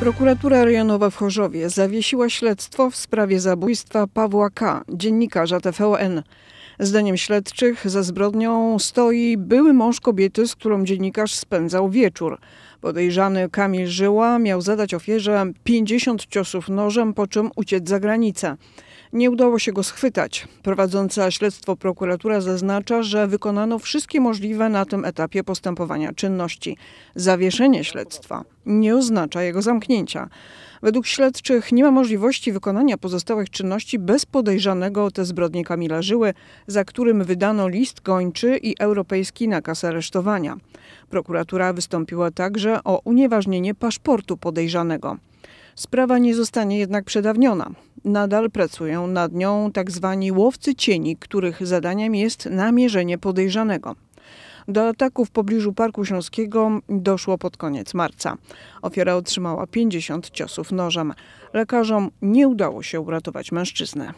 Prokuratura rejonowa w Chorzowie zawiesiła śledztwo w sprawie zabójstwa Pawła K., dziennikarza TVN. Zdaniem śledczych za zbrodnią stoi były mąż kobiety, z którą dziennikarz spędzał wieczór. Podejrzany Kamil Żyła miał zadać ofierze 50 ciosów nożem, po czym uciec za granicę. Nie udało się go schwytać. Prowadząca śledztwo prokuratura zaznacza, że wykonano wszystkie możliwe na tym etapie postępowania czynności. Zawieszenie śledztwa nie oznacza jego zamknięcia. Według śledczych nie ma możliwości wykonania pozostałych czynności bez podejrzanego o te zbrodnie Kamila Żyły, za którym wydano list gończy i europejski nakaz aresztowania. Prokuratura wystąpiła także o unieważnienie paszportu podejrzanego. Sprawa nie zostanie jednak przedawniona. Nadal pracują nad nią tzw. Tak łowcy cieni, których zadaniem jest namierzenie podejrzanego. Do ataku w pobliżu Parku Śląskiego doszło pod koniec marca. Ofiara otrzymała 50 ciosów nożem. Lekarzom nie udało się uratować mężczyznę.